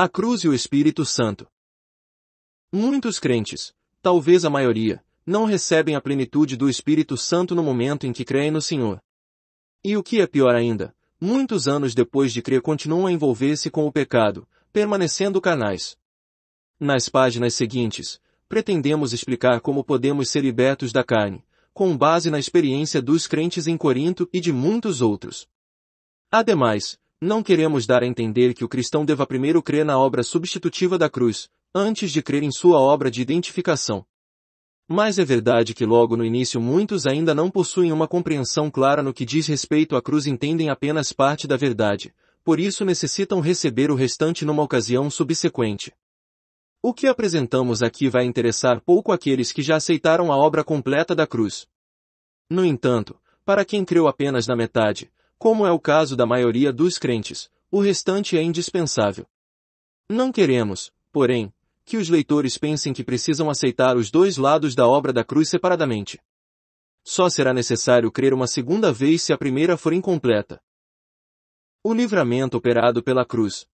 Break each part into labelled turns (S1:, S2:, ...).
S1: A cruz e o Espírito Santo. Muitos crentes, talvez a maioria, não recebem a plenitude do Espírito Santo no momento em que creem no Senhor. E o que é pior ainda, muitos anos depois de crer continuam a envolver-se com o pecado, permanecendo canais. Nas páginas seguintes, pretendemos explicar como podemos ser libertos da carne, com base na experiência dos crentes em Corinto e de muitos outros. Ademais, não queremos dar a entender que o cristão deva primeiro crer na obra substitutiva da cruz, antes de crer em sua obra de identificação. Mas é verdade que logo no início muitos ainda não possuem uma compreensão clara no que diz respeito à cruz e entendem apenas parte da verdade, por isso necessitam receber o restante numa ocasião subsequente. O que apresentamos aqui vai interessar pouco aqueles que já aceitaram a obra completa da cruz. No entanto, para quem creu apenas na metade, como é o caso da maioria dos crentes, o restante é indispensável. Não queremos, porém, que os leitores pensem que precisam aceitar os dois lados da obra da cruz separadamente. Só será necessário crer uma segunda vez se a primeira for incompleta. O livramento operado pela cruz,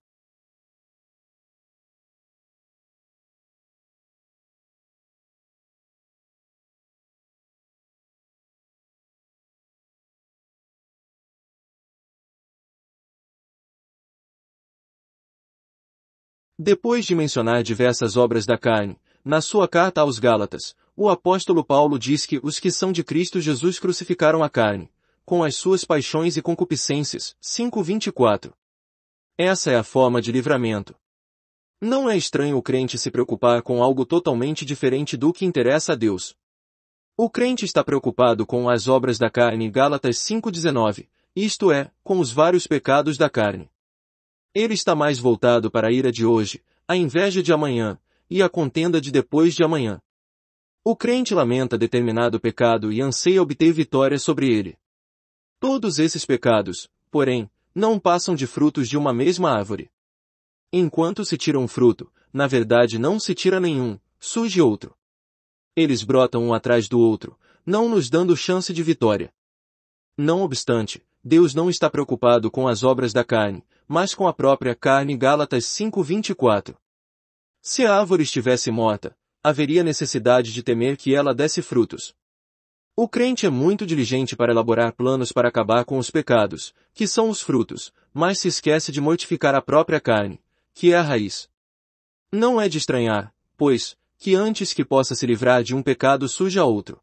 S1: Depois de mencionar diversas obras da carne, na sua carta aos Gálatas, o apóstolo Paulo diz que os que são de Cristo Jesus crucificaram a carne, com as suas paixões e concupiscências. 5:24. Essa é a forma de livramento. Não é estranho o crente se preocupar com algo totalmente diferente do que interessa a Deus. O crente está preocupado com as obras da carne, Gálatas 5:19, isto é, com os vários pecados da carne. Ele está mais voltado para a ira de hoje, a inveja de amanhã e a contenda de depois de amanhã. O crente lamenta determinado pecado e anseia obter vitória sobre ele. Todos esses pecados, porém, não passam de frutos de uma mesma árvore. Enquanto se tira um fruto, na verdade não se tira nenhum, surge outro. Eles brotam um atrás do outro, não nos dando chance de vitória. Não obstante, Deus não está preocupado com as obras da carne, mas com a própria carne Gálatas 5:24. Se a árvore estivesse morta, haveria necessidade de temer que ela desse frutos. O crente é muito diligente para elaborar planos para acabar com os pecados, que são os frutos, mas se esquece de mortificar a própria carne, que é a raiz. Não é de estranhar, pois, que antes que possa se livrar de um pecado suja outro.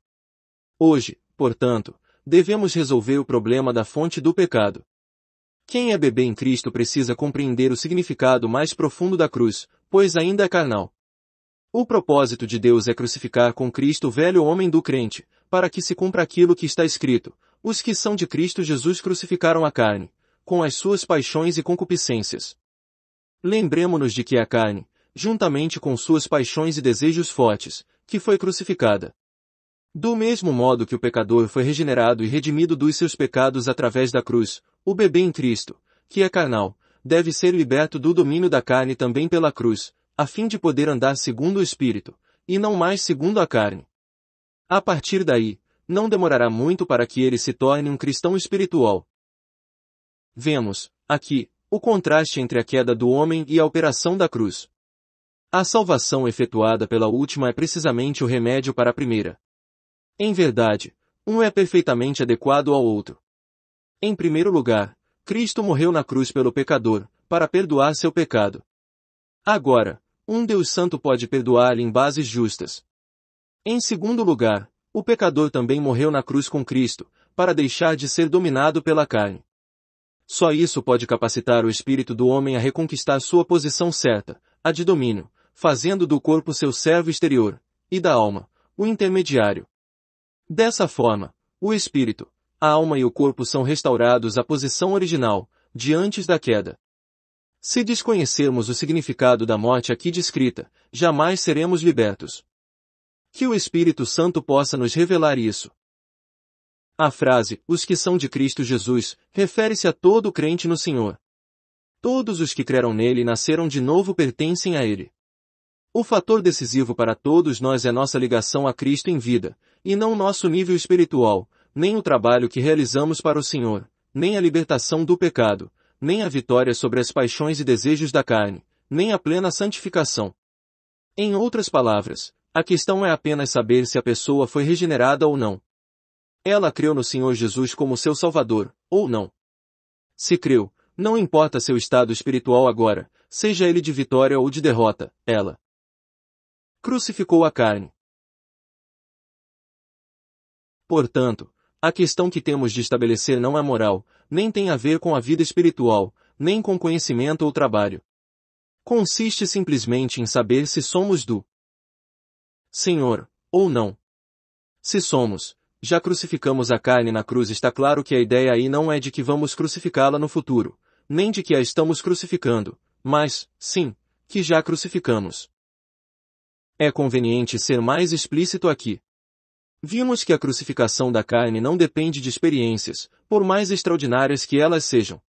S1: Hoje, portanto, devemos resolver o problema da fonte do pecado. Quem é bebê em Cristo precisa compreender o significado mais profundo da cruz, pois ainda é carnal. O propósito de Deus é crucificar com Cristo o velho homem do crente, para que se cumpra aquilo que está escrito. Os que são de Cristo Jesus crucificaram a carne, com as suas paixões e concupiscências. Lembremos-nos de que a carne, juntamente com suas paixões e desejos fortes, que foi crucificada. Do mesmo modo que o pecador foi regenerado e redimido dos seus pecados através da cruz, o bebê em Cristo, que é carnal, deve ser liberto do domínio da carne também pela cruz, a fim de poder andar segundo o Espírito, e não mais segundo a carne. A partir daí, não demorará muito para que ele se torne um cristão espiritual. Vemos, aqui, o contraste entre a queda do homem e a operação da cruz. A salvação efetuada pela última é precisamente o remédio para a primeira, em verdade, um é perfeitamente adequado ao outro. Em primeiro lugar, Cristo morreu na cruz pelo pecador, para perdoar seu pecado. Agora, um Deus Santo pode perdoar-lhe em bases justas. Em segundo lugar, o pecador também morreu na cruz com Cristo, para deixar de ser dominado pela carne. Só isso pode capacitar o espírito do homem a reconquistar sua posição certa, a de domínio, fazendo do corpo seu servo exterior, e da alma, o intermediário, Dessa forma, o espírito, a alma e o corpo são restaurados à posição original, de antes da queda. Se desconhecermos o significado da morte aqui descrita, jamais seremos libertos. Que o Espírito Santo possa nos revelar isso. A frase, os que são de Cristo Jesus, refere-se a todo crente no Senhor. Todos os que creram nele e nasceram de novo pertencem a ele. O fator decisivo para todos nós é nossa ligação a Cristo em vida, e não nosso nível espiritual, nem o trabalho que realizamos para o Senhor, nem a libertação do pecado, nem a vitória sobre as paixões e desejos da carne, nem a plena santificação. Em outras palavras, a questão é apenas saber se a pessoa foi regenerada ou não. Ela creu no Senhor Jesus como seu Salvador, ou não. Se creu, não importa seu estado espiritual agora, seja ele de vitória ou de derrota, ela crucificou a carne. Portanto, a questão que temos de estabelecer não é moral, nem tem a ver com a vida espiritual, nem com conhecimento ou trabalho. Consiste simplesmente em saber se somos do Senhor, ou não. Se somos, já crucificamos a carne na cruz está claro que a ideia aí não é de que vamos crucificá-la no futuro, nem de que a estamos crucificando, mas, sim, que já crucificamos. É conveniente ser mais explícito aqui. Vimos que a crucificação da carne não depende de experiências, por mais extraordinárias que elas sejam.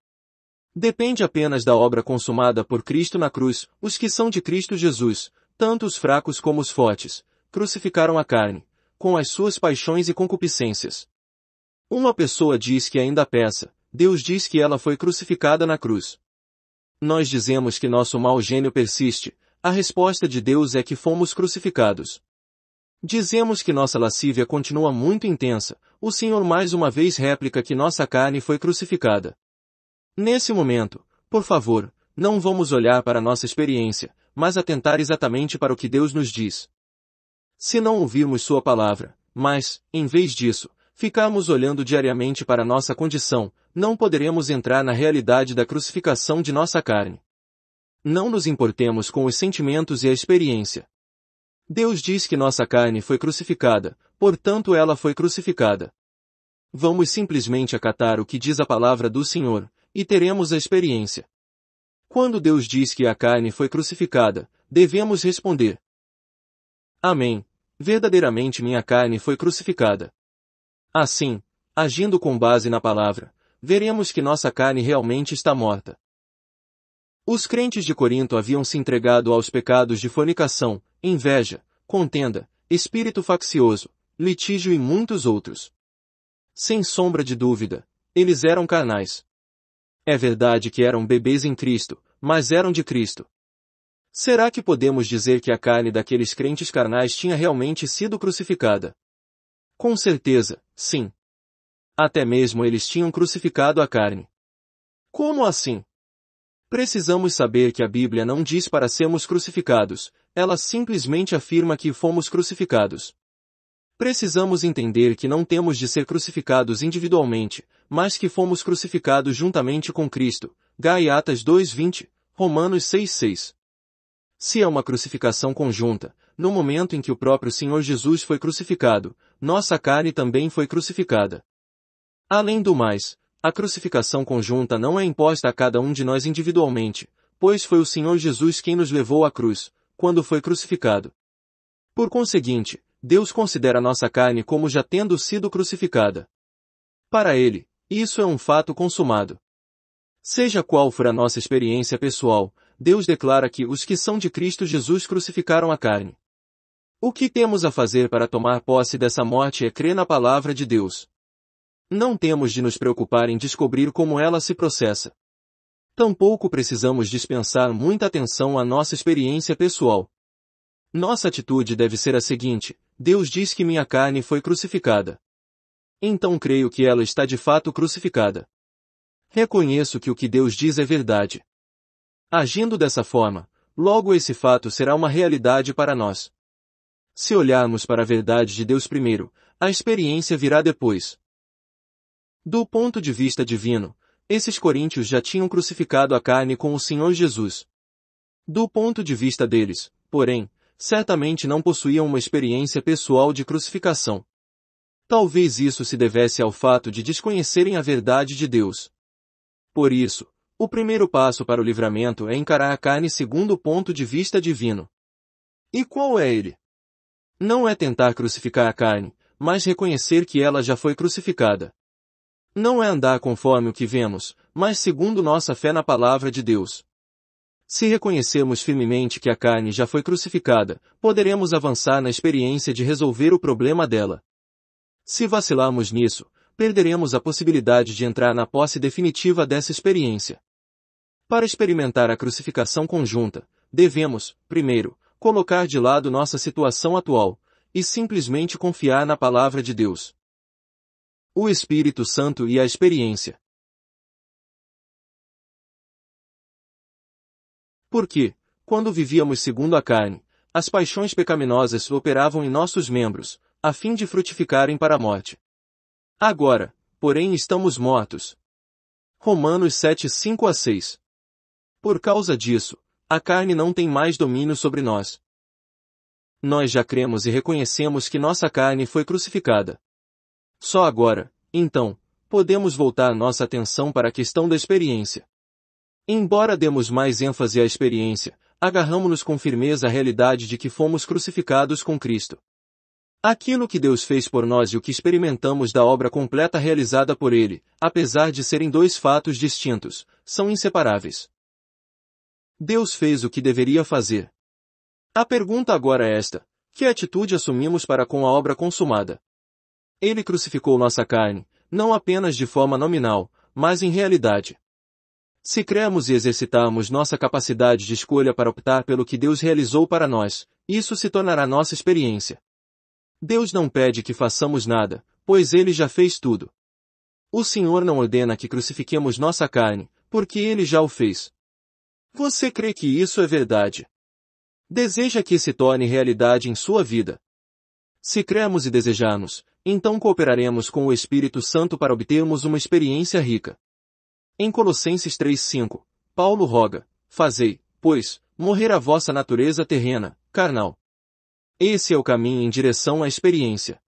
S1: Depende apenas da obra consumada por Cristo na cruz, os que são de Cristo Jesus, tanto os fracos como os fortes, crucificaram a carne, com as suas paixões e concupiscências. Uma pessoa diz que ainda peça, Deus diz que ela foi crucificada na cruz. Nós dizemos que nosso mau gênio persiste, a resposta de Deus é que fomos crucificados. Dizemos que nossa lascívia continua muito intensa, o Senhor mais uma vez réplica que nossa carne foi crucificada. Nesse momento, por favor, não vamos olhar para nossa experiência, mas atentar exatamente para o que Deus nos diz. Se não ouvirmos Sua palavra, mas, em vez disso, ficarmos olhando diariamente para nossa condição, não poderemos entrar na realidade da crucificação de nossa carne. Não nos importemos com os sentimentos e a experiência, Deus diz que nossa carne foi crucificada, portanto ela foi crucificada. Vamos simplesmente acatar o que diz a palavra do Senhor, e teremos a experiência. Quando Deus diz que a carne foi crucificada, devemos responder. Amém. Verdadeiramente minha carne foi crucificada. Assim, agindo com base na palavra, veremos que nossa carne realmente está morta. Os crentes de Corinto haviam se entregado aos pecados de fornicação, inveja, contenda, espírito faccioso, litígio e muitos outros. Sem sombra de dúvida, eles eram carnais. É verdade que eram bebês em Cristo, mas eram de Cristo. Será que podemos dizer que a carne daqueles crentes carnais tinha realmente sido crucificada? Com certeza, sim. Até mesmo eles tinham crucificado a carne. Como assim? Precisamos saber que a Bíblia não diz para sermos crucificados, ela simplesmente afirma que fomos crucificados. Precisamos entender que não temos de ser crucificados individualmente, mas que fomos crucificados juntamente com Cristo. Gaiatas 2:20, Romanos 6:6. Se é uma crucificação conjunta, no momento em que o próprio Senhor Jesus foi crucificado, nossa carne também foi crucificada. Além do mais, a crucificação conjunta não é imposta a cada um de nós individualmente, pois foi o Senhor Jesus quem nos levou à cruz, quando foi crucificado. Por conseguinte, Deus considera nossa carne como já tendo sido crucificada. Para ele, isso é um fato consumado. Seja qual for a nossa experiência pessoal, Deus declara que os que são de Cristo Jesus crucificaram a carne. O que temos a fazer para tomar posse dessa morte é crer na palavra de Deus. Não temos de nos preocupar em descobrir como ela se processa. Tampouco precisamos dispensar muita atenção à nossa experiência pessoal. Nossa atitude deve ser a seguinte, Deus diz que minha carne foi crucificada. Então creio que ela está de fato crucificada. Reconheço que o que Deus diz é verdade. Agindo dessa forma, logo esse fato será uma realidade para nós. Se olharmos para a verdade de Deus primeiro, a experiência virá depois. Do ponto de vista divino, esses coríntios já tinham crucificado a carne com o Senhor Jesus. Do ponto de vista deles, porém, certamente não possuíam uma experiência pessoal de crucificação. Talvez isso se devesse ao fato de desconhecerem a verdade de Deus. Por isso, o primeiro passo para o livramento é encarar a carne segundo o ponto de vista divino. E qual é ele? Não é tentar crucificar a carne, mas reconhecer que ela já foi crucificada. Não é andar conforme o que vemos, mas segundo nossa fé na palavra de Deus. Se reconhecermos firmemente que a carne já foi crucificada, poderemos avançar na experiência de resolver o problema dela. Se vacilarmos nisso, perderemos a possibilidade de entrar na posse definitiva dessa experiência. Para experimentar a crucificação conjunta, devemos, primeiro, colocar de lado nossa situação atual, e simplesmente confiar na palavra de Deus o Espírito Santo e a experiência. Porque, quando vivíamos segundo a carne, as paixões pecaminosas operavam em nossos membros, a fim de frutificarem para a morte. Agora, porém estamos mortos. Romanos 7, 5 a 6. Por causa disso, a carne não tem mais domínio sobre nós. Nós já cremos e reconhecemos que nossa carne foi crucificada. Só agora, então, podemos voltar nossa atenção para a questão da experiência. Embora demos mais ênfase à experiência, agarramos-nos com firmeza à realidade de que fomos crucificados com Cristo. Aquilo que Deus fez por nós e o que experimentamos da obra completa realizada por Ele, apesar de serem dois fatos distintos, são inseparáveis. Deus fez o que deveria fazer. A pergunta agora é esta: que atitude assumimos para com a obra consumada? Ele crucificou nossa carne, não apenas de forma nominal, mas em realidade. Se cremos e exercitarmos nossa capacidade de escolha para optar pelo que Deus realizou para nós, isso se tornará nossa experiência. Deus não pede que façamos nada, pois Ele já fez tudo. O Senhor não ordena que crucifiquemos nossa carne, porque Ele já o fez. Você crê que isso é verdade? Deseja que se torne realidade em sua vida. Se cremos e desejarmos, então cooperaremos com o Espírito Santo para obtermos uma experiência rica. Em Colossenses 3:5, Paulo roga: Fazei, pois, morrer a vossa natureza terrena, carnal. Esse é o caminho em direção à experiência.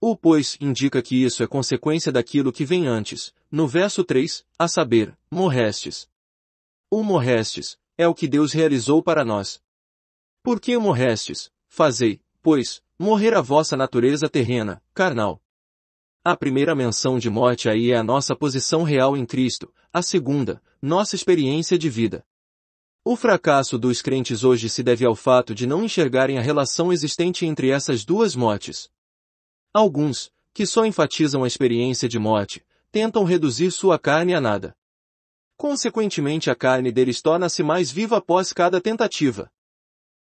S1: O pois indica que isso é consequência daquilo que vem antes, no verso 3, a saber, morrestes. O morrestes é o que Deus realizou para nós. Por que morrestes? Fazei, pois, morrer a vossa natureza terrena, carnal. A primeira menção de morte aí é a nossa posição real em Cristo, a segunda, nossa experiência de vida. O fracasso dos crentes hoje se deve ao fato de não enxergarem a relação existente entre essas duas mortes. Alguns, que só enfatizam a experiência de morte, tentam reduzir sua carne a nada. Consequentemente a carne deles torna-se mais viva após cada tentativa.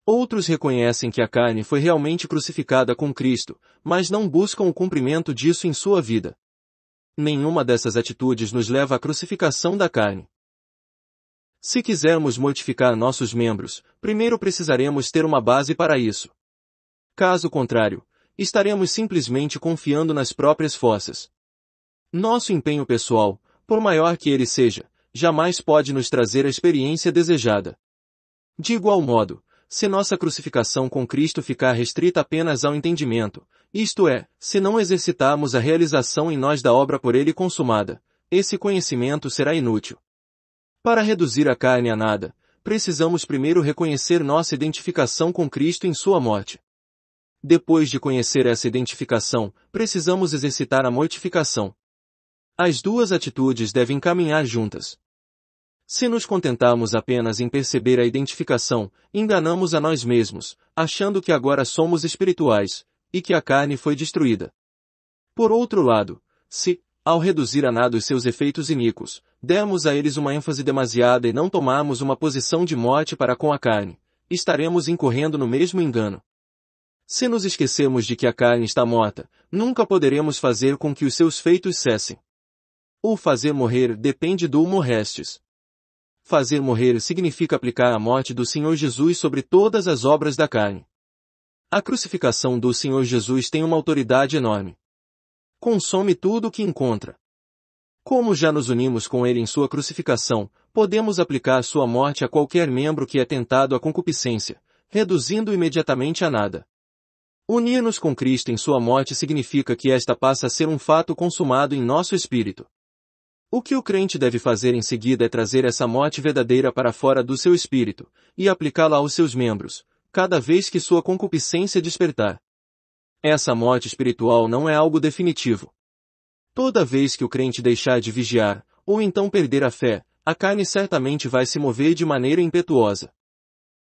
S1: Outros reconhecem que a carne foi realmente crucificada com Cristo, mas não buscam o cumprimento disso em sua vida. Nenhuma dessas atitudes nos leva à crucificação da carne. Se quisermos mortificar nossos membros, primeiro precisaremos ter uma base para isso. Caso contrário, estaremos simplesmente confiando nas próprias forças. Nosso empenho pessoal, por maior que ele seja, jamais pode nos trazer a experiência desejada. De igual modo, se nossa crucificação com Cristo ficar restrita apenas ao entendimento, isto é, se não exercitarmos a realização em nós da obra por ele consumada, esse conhecimento será inútil. Para reduzir a carne a nada, precisamos primeiro reconhecer nossa identificação com Cristo em sua morte. Depois de conhecer essa identificação, precisamos exercitar a mortificação. As duas atitudes devem caminhar juntas. Se nos contentarmos apenas em perceber a identificação, enganamos a nós mesmos, achando que agora somos espirituais, e que a carne foi destruída. Por outro lado, se, ao reduzir a nada os seus efeitos iníquos, dermos a eles uma ênfase demasiada e não tomarmos uma posição de morte para com a carne, estaremos incorrendo no mesmo engano. Se nos esquecermos de que a carne está morta, nunca poderemos fazer com que os seus feitos cessem. O fazer morrer depende do humor restes fazer morrer significa aplicar a morte do Senhor Jesus sobre todas as obras da carne. A crucificação do Senhor Jesus tem uma autoridade enorme. Consome tudo o que encontra. Como já nos unimos com ele em sua crucificação, podemos aplicar sua morte a qualquer membro que é tentado à concupiscência, reduzindo imediatamente a nada. Unir-nos com Cristo em sua morte significa que esta passa a ser um fato consumado em nosso espírito. O que o crente deve fazer em seguida é trazer essa morte verdadeira para fora do seu espírito, e aplicá-la aos seus membros, cada vez que sua concupiscência despertar. Essa morte espiritual não é algo definitivo. Toda vez que o crente deixar de vigiar, ou então perder a fé, a carne certamente vai se mover de maneira impetuosa.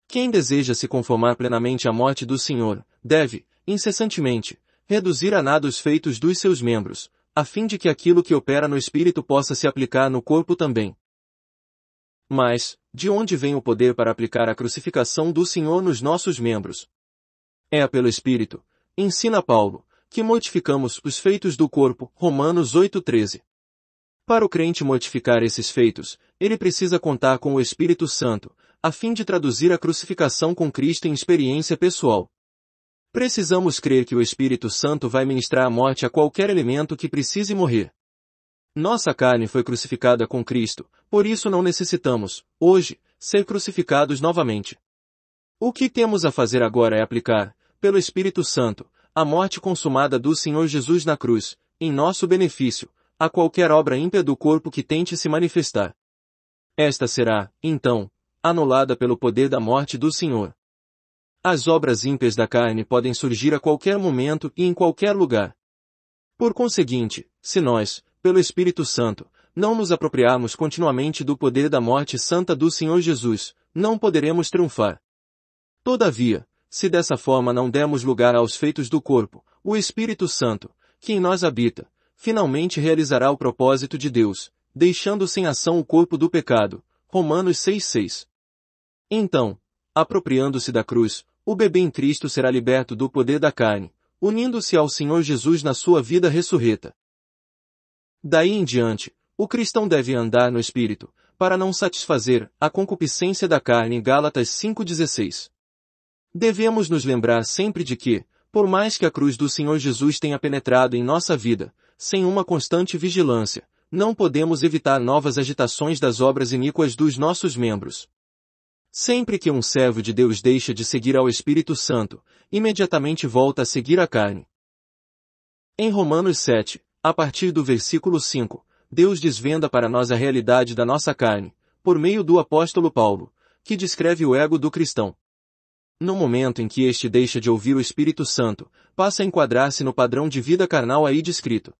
S1: Quem deseja se conformar plenamente à morte do Senhor, deve, incessantemente, reduzir a nada os feitos dos seus membros, a fim de que aquilo que opera no espírito possa se aplicar no corpo também. Mas, de onde vem o poder para aplicar a crucificação do Senhor nos nossos membros? É pelo espírito, ensina Paulo, que mortificamos os feitos do corpo, Romanos 8:13. Para o crente mortificar esses feitos, ele precisa contar com o Espírito Santo, a fim de traduzir a crucificação com Cristo em experiência pessoal. Precisamos crer que o Espírito Santo vai ministrar a morte a qualquer elemento que precise morrer. Nossa carne foi crucificada com Cristo, por isso não necessitamos, hoje, ser crucificados novamente. O que temos a fazer agora é aplicar, pelo Espírito Santo, a morte consumada do Senhor Jesus na cruz, em nosso benefício, a qualquer obra ímpia do corpo que tente se manifestar. Esta será, então, anulada pelo poder da morte do Senhor. As obras ímpias da carne podem surgir a qualquer momento e em qualquer lugar. Por conseguinte, se nós, pelo Espírito Santo, não nos apropriarmos continuamente do poder da morte santa do Senhor Jesus, não poderemos triunfar. Todavia, se dessa forma não demos lugar aos feitos do corpo, o Espírito Santo, que em nós habita, finalmente realizará o propósito de Deus, deixando sem ação o corpo do pecado. Romanos 6:6. Então, apropriando-se da cruz, o bebê em Cristo será liberto do poder da carne, unindo-se ao Senhor Jesus na sua vida ressurreta. Daí em diante, o cristão deve andar no Espírito, para não satisfazer a concupiscência da carne Gálatas 5,16. Devemos nos lembrar sempre de que, por mais que a cruz do Senhor Jesus tenha penetrado em nossa vida, sem uma constante vigilância, não podemos evitar novas agitações das obras iníquas dos nossos membros. Sempre que um servo de Deus deixa de seguir ao Espírito Santo, imediatamente volta a seguir a carne. Em Romanos 7, a partir do versículo 5, Deus desvenda para nós a realidade da nossa carne, por meio do apóstolo Paulo, que descreve o ego do cristão. No momento em que este deixa de ouvir o Espírito Santo, passa a enquadrar-se no padrão de vida carnal aí descrito.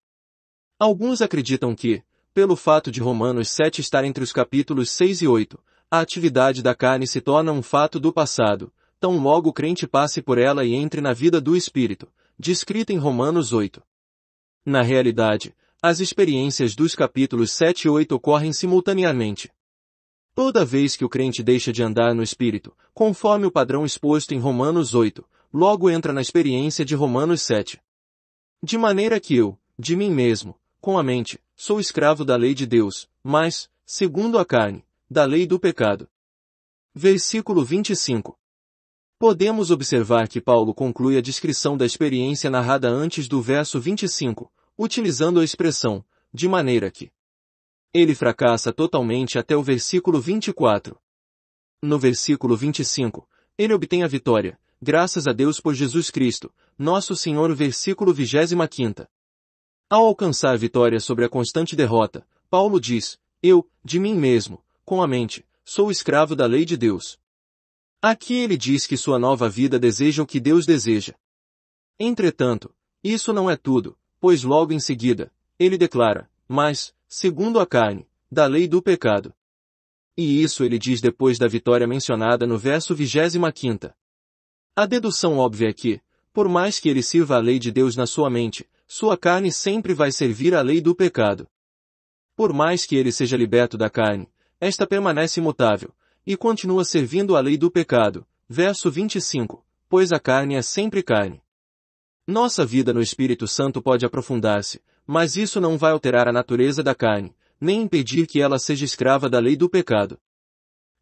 S1: Alguns acreditam que, pelo fato de Romanos 7 estar entre os capítulos 6 e 8, a atividade da carne se torna um fato do passado, tão logo o crente passe por ela e entre na vida do espírito, descrita em Romanos 8. Na realidade, as experiências dos capítulos 7 e 8 ocorrem simultaneamente. Toda vez que o crente deixa de andar no espírito, conforme o padrão exposto em Romanos 8, logo entra na experiência de Romanos 7. De maneira que eu, de mim mesmo, com a mente, sou escravo da lei de Deus, mas, segundo a carne, da lei do pecado. Versículo 25. Podemos observar que Paulo conclui a descrição da experiência narrada antes do verso 25, utilizando a expressão, de maneira que. Ele fracassa totalmente até o versículo 24. No versículo 25, ele obtém a vitória, graças a Deus por Jesus Cristo, nosso Senhor. Versículo 25. Ao alcançar a vitória sobre a constante derrota, Paulo diz, eu, de mim mesmo, com a mente, sou escravo da lei de Deus. Aqui ele diz que sua nova vida deseja o que Deus deseja. Entretanto, isso não é tudo, pois logo em seguida, ele declara, mas, segundo a carne, da lei do pecado. E isso ele diz depois da vitória mencionada no verso 25. A dedução óbvia é que, por mais que ele sirva a lei de Deus na sua mente, sua carne sempre vai servir à lei do pecado. Por mais que ele seja liberto da carne, esta permanece imutável, e continua servindo à lei do pecado. Verso 25. Pois a carne é sempre carne. Nossa vida no Espírito Santo pode aprofundar-se, mas isso não vai alterar a natureza da carne, nem impedir que ela seja escrava da lei do pecado.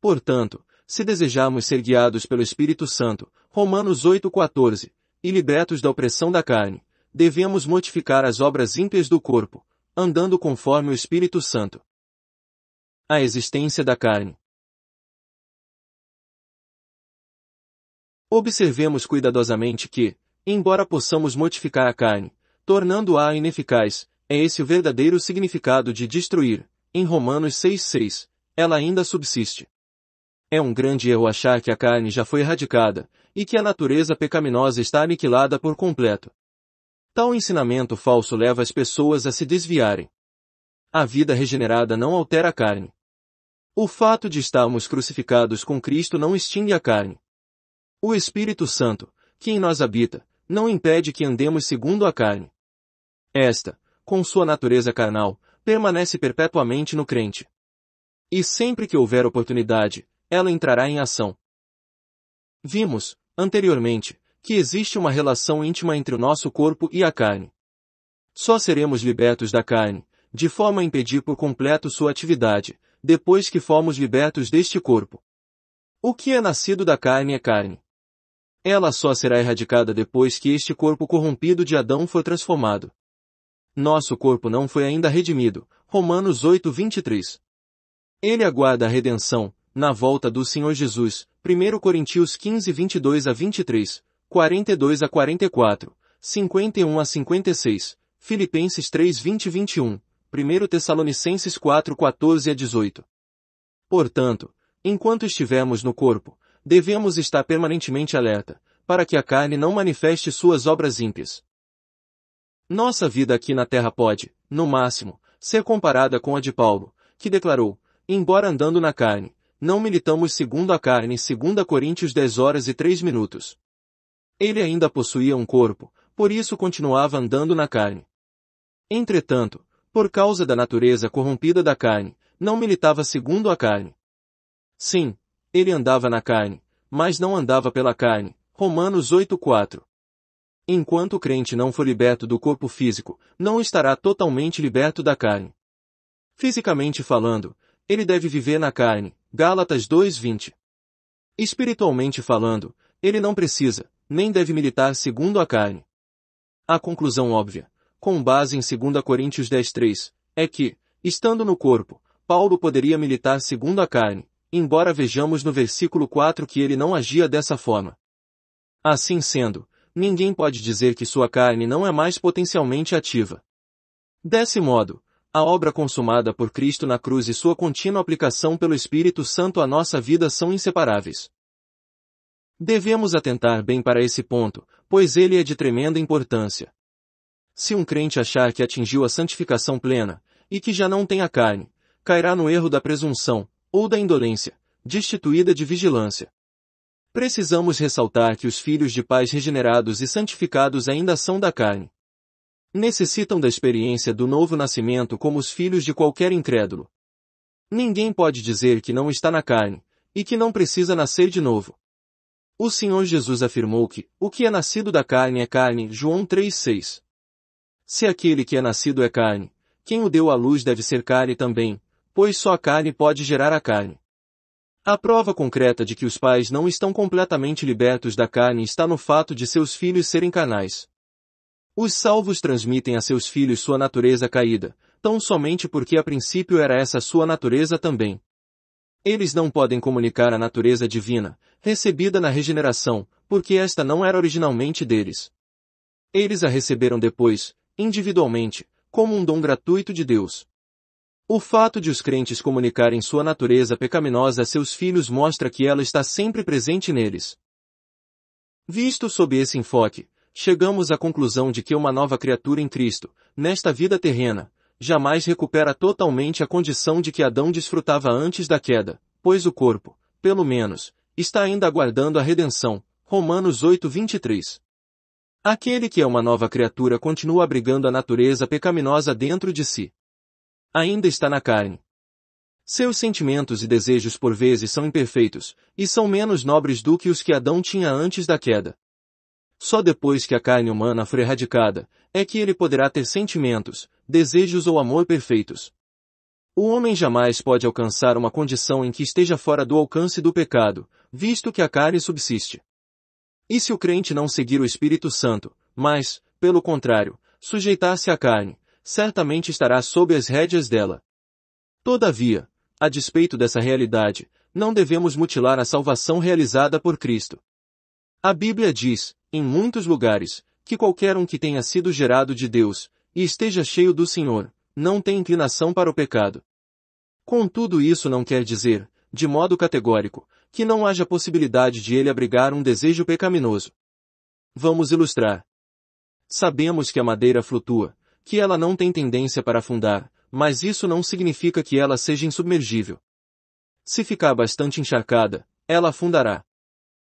S1: Portanto, se desejarmos ser guiados pelo Espírito Santo, Romanos 8:14, e libertos da opressão da carne, devemos modificar as obras ímpias do corpo, andando conforme o Espírito Santo a existência da carne. Observemos cuidadosamente que, embora possamos modificar a carne, tornando-a ineficaz, é esse o verdadeiro significado de destruir. Em Romanos 6:6, ela ainda subsiste. É um grande erro achar que a carne já foi erradicada e que a natureza pecaminosa está aniquilada por completo. Tal ensinamento falso leva as pessoas a se desviarem. A vida regenerada não altera a carne. O fato de estarmos crucificados com Cristo não extingue a carne. O Espírito Santo, que em nós habita, não impede que andemos segundo a carne. Esta, com sua natureza carnal, permanece perpetuamente no crente. E sempre que houver oportunidade, ela entrará em ação. Vimos, anteriormente, que existe uma relação íntima entre o nosso corpo e a carne. Só seremos libertos da carne, de forma a impedir por completo sua atividade, depois que fomos libertos deste corpo. O que é nascido da carne é carne. Ela só será erradicada depois que este corpo corrompido de Adão for transformado. Nosso corpo não foi ainda redimido. Romanos 8, 23. Ele aguarda a redenção, na volta do Senhor Jesus. 1 Coríntios 15, 22 a 23, 42 a 44, 51 a 56, Filipenses 3, 20 21, 1 Tessalonicenses 4, 14 a 18. Portanto, enquanto estivermos no corpo, devemos estar permanentemente alerta, para que a carne não manifeste suas obras ímpias. Nossa vida aqui na terra pode, no máximo, ser comparada com a de Paulo, que declarou, embora andando na carne, não militamos segundo a carne, a Coríntios 10 horas e 3 minutos. Ele ainda possuía um corpo, por isso continuava andando na carne. Entretanto, por causa da natureza corrompida da carne, não militava segundo a carne. Sim, ele andava na carne, mas não andava pela carne. Romanos 8:4. Enquanto o crente não for liberto do corpo físico, não estará totalmente liberto da carne. Fisicamente falando, ele deve viver na carne. Gálatas 2:20. Espiritualmente falando, ele não precisa, nem deve militar segundo a carne. A conclusão óbvia com base em 2 Coríntios 10:3, é que, estando no corpo, Paulo poderia militar segundo a carne, embora vejamos no versículo 4 que ele não agia dessa forma. Assim sendo, ninguém pode dizer que sua carne não é mais potencialmente ativa. Desse modo, a obra consumada por Cristo na cruz e sua contínua aplicação pelo Espírito Santo à nossa vida são inseparáveis. Devemos atentar bem para esse ponto, pois ele é de tremenda importância. Se um crente achar que atingiu a santificação plena, e que já não tem a carne, cairá no erro da presunção, ou da indolência, destituída de vigilância. Precisamos ressaltar que os filhos de pais regenerados e santificados ainda são da carne. Necessitam da experiência do novo nascimento como os filhos de qualquer incrédulo. Ninguém pode dizer que não está na carne, e que não precisa nascer de novo. O Senhor Jesus afirmou que, o que é nascido da carne é carne, João 3,6. Se aquele que é nascido é carne, quem o deu à luz deve ser carne também, pois só a carne pode gerar a carne. A prova concreta de que os pais não estão completamente libertos da carne está no fato de seus filhos serem carnais. Os salvos transmitem a seus filhos sua natureza caída, tão somente porque a princípio era essa sua natureza também. Eles não podem comunicar a natureza divina, recebida na regeneração, porque esta não era originalmente deles. Eles a receberam depois, individualmente, como um dom gratuito de Deus. O fato de os crentes comunicarem sua natureza pecaminosa a seus filhos mostra que ela está sempre presente neles. Visto sob esse enfoque, chegamos à conclusão de que uma nova criatura em Cristo, nesta vida terrena, jamais recupera totalmente a condição de que Adão desfrutava antes da queda, pois o corpo, pelo menos, está ainda aguardando a redenção. Romanos 8:23. Aquele que é uma nova criatura continua abrigando a natureza pecaminosa dentro de si. Ainda está na carne. Seus sentimentos e desejos por vezes são imperfeitos, e são menos nobres do que os que Adão tinha antes da queda. Só depois que a carne humana for erradicada, é que ele poderá ter sentimentos, desejos ou amor perfeitos. O homem jamais pode alcançar uma condição em que esteja fora do alcance do pecado, visto que a carne subsiste. E se o crente não seguir o Espírito Santo, mas, pelo contrário, sujeitar-se à carne, certamente estará sob as rédeas dela. Todavia, a despeito dessa realidade, não devemos mutilar a salvação realizada por Cristo. A Bíblia diz, em muitos lugares, que qualquer um que tenha sido gerado de Deus, e esteja cheio do Senhor, não tem inclinação para o pecado. Contudo isso não quer dizer, de modo categórico, que não haja possibilidade de ele abrigar um desejo pecaminoso. Vamos ilustrar. Sabemos que a madeira flutua, que ela não tem tendência para afundar, mas isso não significa que ela seja insubmergível. Se ficar bastante encharcada, ela afundará.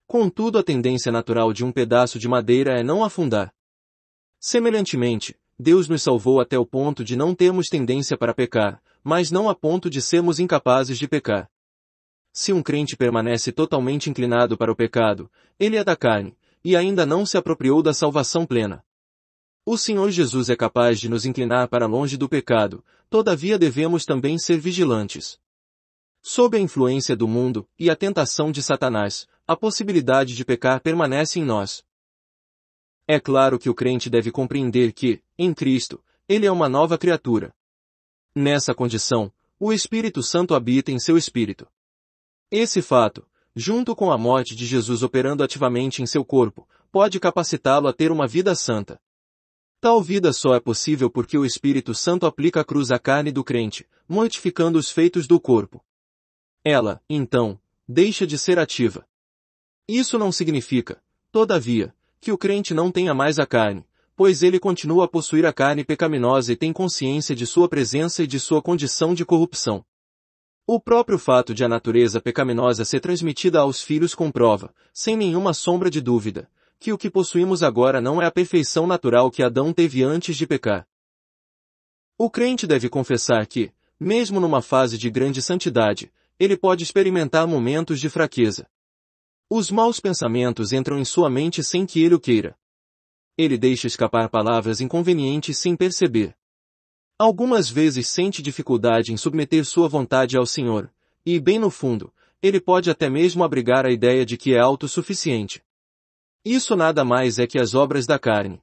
S1: Contudo, a tendência natural de um pedaço de madeira é não afundar. Semelhantemente, Deus nos salvou até o ponto de não termos tendência para pecar, mas não a ponto de sermos incapazes de pecar. Se um crente permanece totalmente inclinado para o pecado, ele é da carne, e ainda não se apropriou da salvação plena. O Senhor Jesus é capaz de nos inclinar para longe do pecado, todavia devemos também ser vigilantes. Sob a influência do mundo e a tentação de Satanás, a possibilidade de pecar permanece em nós. É claro que o crente deve compreender que, em Cristo, ele é uma nova criatura. Nessa condição, o Espírito Santo habita em seu espírito. Esse fato, junto com a morte de Jesus operando ativamente em seu corpo, pode capacitá-lo a ter uma vida santa. Tal vida só é possível porque o Espírito Santo aplica a cruz à carne do crente, mortificando os feitos do corpo. Ela, então, deixa de ser ativa. Isso não significa, todavia, que o crente não tenha mais a carne, pois ele continua a possuir a carne pecaminosa e tem consciência de sua presença e de sua condição de corrupção. O próprio fato de a natureza pecaminosa ser transmitida aos filhos comprova, sem nenhuma sombra de dúvida, que o que possuímos agora não é a perfeição natural que Adão teve antes de pecar. O crente deve confessar que, mesmo numa fase de grande santidade, ele pode experimentar momentos de fraqueza. Os maus pensamentos entram em sua mente sem que ele o queira. Ele deixa escapar palavras inconvenientes sem perceber. Algumas vezes sente dificuldade em submeter sua vontade ao Senhor, e bem no fundo, ele pode até mesmo abrigar a ideia de que é autossuficiente. Isso nada mais é que as obras da carne.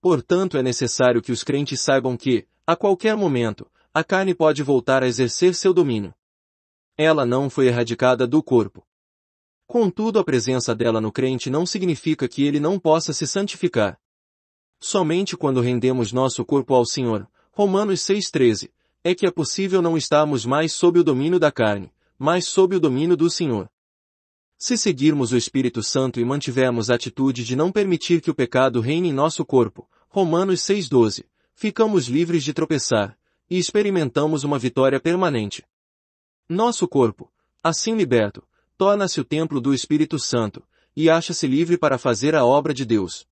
S1: Portanto é necessário que os crentes saibam que, a qualquer momento, a carne pode voltar a exercer seu domínio. Ela não foi erradicada do corpo. Contudo a presença dela no crente não significa que ele não possa se santificar. Somente quando rendemos nosso corpo ao Senhor, Romanos 6,13. É que é possível não estarmos mais sob o domínio da carne, mas sob o domínio do Senhor. Se seguirmos o Espírito Santo e mantivermos a atitude de não permitir que o pecado reine em nosso corpo, Romanos 6,12, ficamos livres de tropeçar, e experimentamos uma vitória permanente. Nosso corpo, assim liberto, torna-se o templo do Espírito Santo, e acha-se livre para fazer a obra de Deus.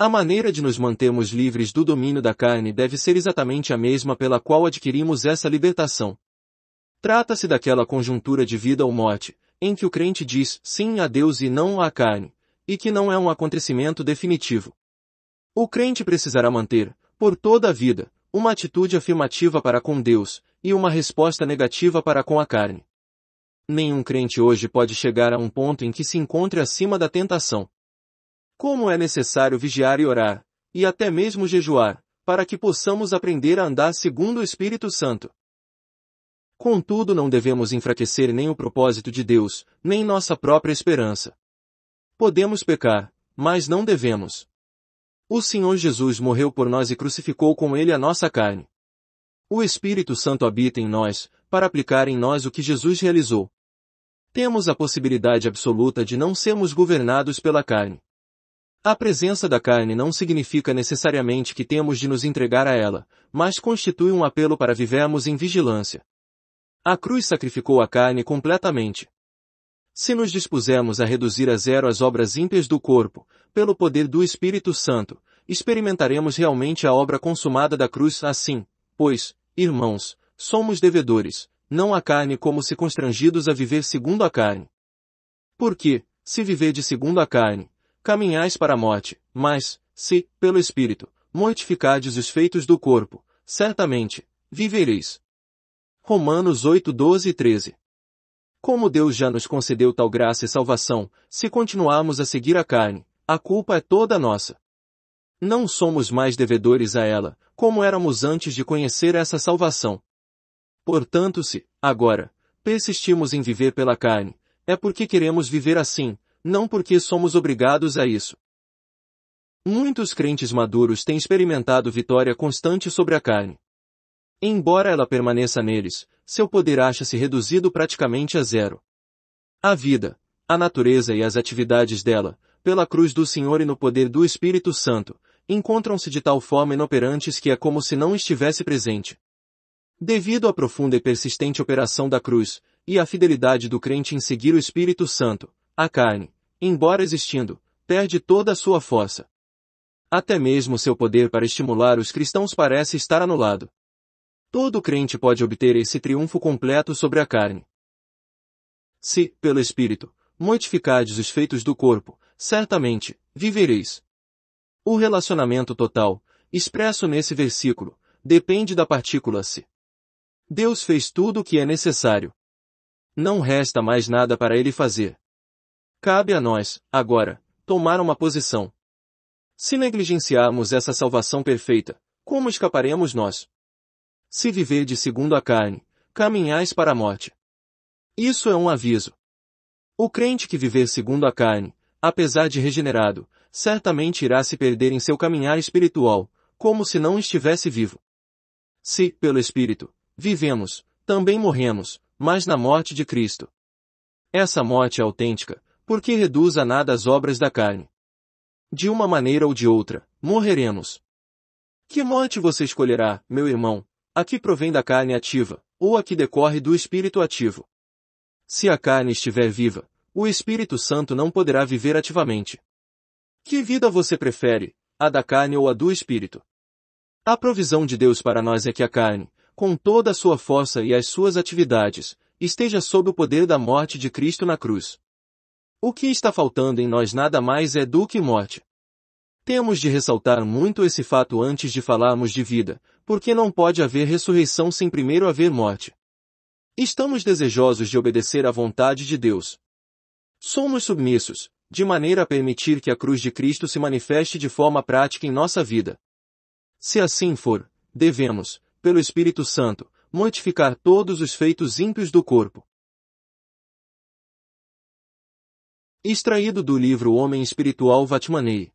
S1: A maneira de nos mantermos livres do domínio da carne deve ser exatamente a mesma pela qual adquirimos essa libertação. Trata-se daquela conjuntura de vida ou morte, em que o crente diz sim a Deus e não à carne, e que não é um acontecimento definitivo. O crente precisará manter, por toda a vida, uma atitude afirmativa para com Deus e uma resposta negativa para com a carne. Nenhum crente hoje pode chegar a um ponto em que se encontre acima da tentação. Como é necessário vigiar e orar, e até mesmo jejuar, para que possamos aprender a andar segundo o Espírito Santo. Contudo, não devemos enfraquecer nem o propósito de Deus, nem nossa própria esperança. Podemos pecar, mas não devemos. O Senhor Jesus morreu por nós e crucificou com ele a nossa carne. O Espírito Santo habita em nós, para aplicar em nós o que Jesus realizou. Temos a possibilidade absoluta de não sermos governados pela carne. A presença da carne não significa necessariamente que temos de nos entregar a ela, mas constitui um apelo para vivermos em vigilância. A cruz sacrificou a carne completamente. Se nos dispusermos a reduzir a zero as obras ímpias do corpo, pelo poder do Espírito Santo, experimentaremos realmente a obra consumada da cruz assim, pois, irmãos, somos devedores, não a carne como se constrangidos a viver segundo a carne. Porque, se viver de segundo a carne, caminhais para a morte, mas, se, pelo Espírito, mortificados os feitos do corpo, certamente, vivereis. Romanos 8, 12 e 13. Como Deus já nos concedeu tal graça e salvação, se continuarmos a seguir a carne, a culpa é toda nossa. Não somos mais devedores a ela, como éramos antes de conhecer essa salvação. Portanto, se, agora, persistimos em viver pela carne, é porque queremos viver assim, não porque somos obrigados a isso. Muitos crentes maduros têm experimentado vitória constante sobre a carne. Embora ela permaneça neles, seu poder acha-se reduzido praticamente a zero. A vida, a natureza e as atividades dela, pela cruz do Senhor e no poder do Espírito Santo, encontram-se de tal forma inoperantes que é como se não estivesse presente. Devido à profunda e persistente operação da cruz, e à fidelidade do crente em seguir o Espírito Santo, a carne, embora existindo, perde toda a sua força. Até mesmo seu poder para estimular os cristãos parece estar anulado. Todo crente pode obter esse triunfo completo sobre a carne. Se, pelo Espírito, mortificardes os feitos do corpo, certamente, vivereis. O relacionamento total, expresso nesse versículo, depende da partícula se. Deus fez tudo o que é necessário. Não resta mais nada para ele fazer. Cabe a nós, agora, tomar uma posição. Se negligenciarmos essa salvação perfeita, como escaparemos nós? Se viver de segundo a carne, caminhais para a morte. Isso é um aviso. O crente que viver segundo a carne, apesar de regenerado, certamente irá se perder em seu caminhar espiritual, como se não estivesse vivo. Se, pelo Espírito, vivemos, também morremos, mas na morte de Cristo. Essa morte é autêntica, porque reduz a nada as obras da carne. De uma maneira ou de outra, morreremos. Que morte você escolherá, meu irmão, a que provém da carne ativa, ou a que decorre do espírito ativo? Se a carne estiver viva, o Espírito Santo não poderá viver ativamente. Que vida você prefere, a da carne ou a do espírito? A provisão de Deus para nós é que a carne, com toda a sua força e as suas atividades, esteja sob o poder da morte de Cristo na cruz. O que está faltando em nós nada mais é do que morte. Temos de ressaltar muito esse fato antes de falarmos de vida, porque não pode haver ressurreição sem primeiro haver morte. Estamos desejosos de obedecer à vontade de Deus. Somos submissos, de maneira a permitir que a cruz de Cristo se manifeste de forma prática em nossa vida. Se assim for, devemos, pelo Espírito Santo, mortificar todos os feitos ímpios do corpo. Extraído do livro Homem Espiritual Vatmanei.